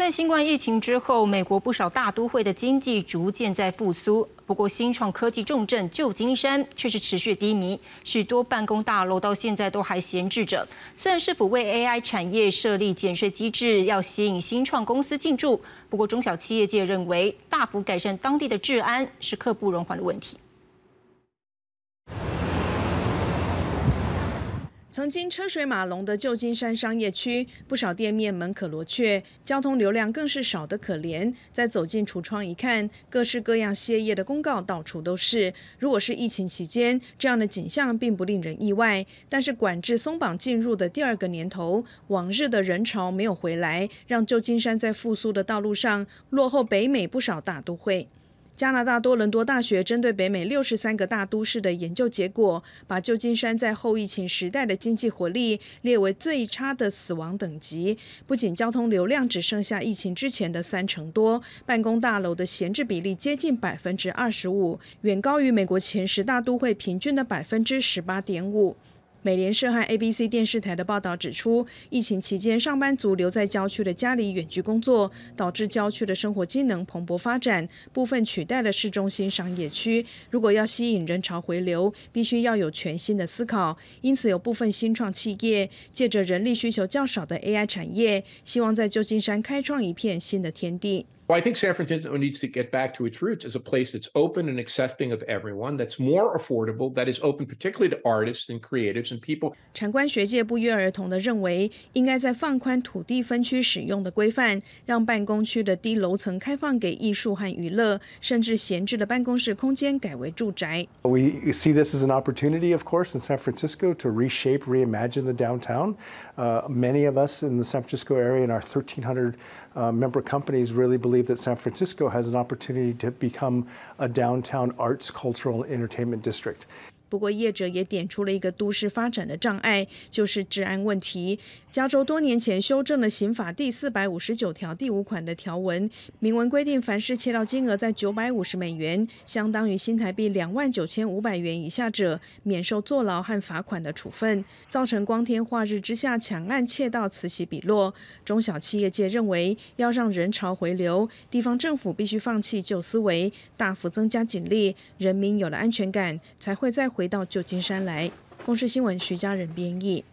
在新冠疫情之后，美国不少大都会的经济逐渐在复苏。不过，新创科技重镇旧金山却是持续低迷，许多办公大楼到现在都还闲置着。虽然是府为 AI 产业设立减税机制，要吸引新创公司进驻，不过中小企业界认为，大幅改善当地的治安是刻不容缓的问题。曾经车水马龙的旧金山商业区，不少店面门可罗雀，交通流量更是少得可怜。再走进橱窗一看，各式各样歇业的公告到处都是。如果是疫情期间，这样的景象并不令人意外。但是管制松绑进入的第二个年头，往日的人潮没有回来，让旧金山在复苏的道路上落后北美不少大都会。加拿大多伦多大学针对北美六十三个大都市的研究结果，把旧金山在后疫情时代的经济活力列为最差的死亡等级。不仅交通流量只剩下疫情之前的三成多，办公大楼的闲置比例接近百分之二十五，远高于美国前十大都会平均的百分之十八点五。美联社和 ABC 电视台的报道指出，疫情期间，上班族留在郊区的家里远距工作，导致郊区的生活机能蓬勃发展，部分取代了市中心商业区。如果要吸引人潮回流，必须要有全新的思考。因此，有部分新创企业借着人力需求较少的 AI 产业，希望在旧金山开创一片新的天地。Well, I think San Francisco needs to get back to its roots as a place that's open and accepting of everyone, that's more affordable, that is open particularly to artists and creatives and people. 产官学界不约而同地认为，应该在放宽土地分区使用的规范，让办公区的低楼层开放给艺术和娱乐，甚至闲置的办公室空间改为住宅。We see this as an opportunity, of course, in San Francisco to reshape, reimagine the downtown. Uh, many of us in the San Francisco area and our 1,300 uh, member companies really believe believe that San Francisco has an opportunity to become a downtown arts, cultural, and entertainment district. 不过，业者也点出了一个都市发展的障碍，就是治安问题。加州多年前修正了刑法第四百五十九条第五款的条文，明文规定，凡是窃盗金额在九百五十美元（相当于新台币两万九千五百元）以下者，免受坐牢和罚款的处分，造成光天化日之下抢案窃盗此起彼落。中小企业界认为，要让人潮回流，地方政府必须放弃旧思维，大幅增加警力，人民有了安全感，才会在。回到旧金山来。公司新闻，徐家人编译。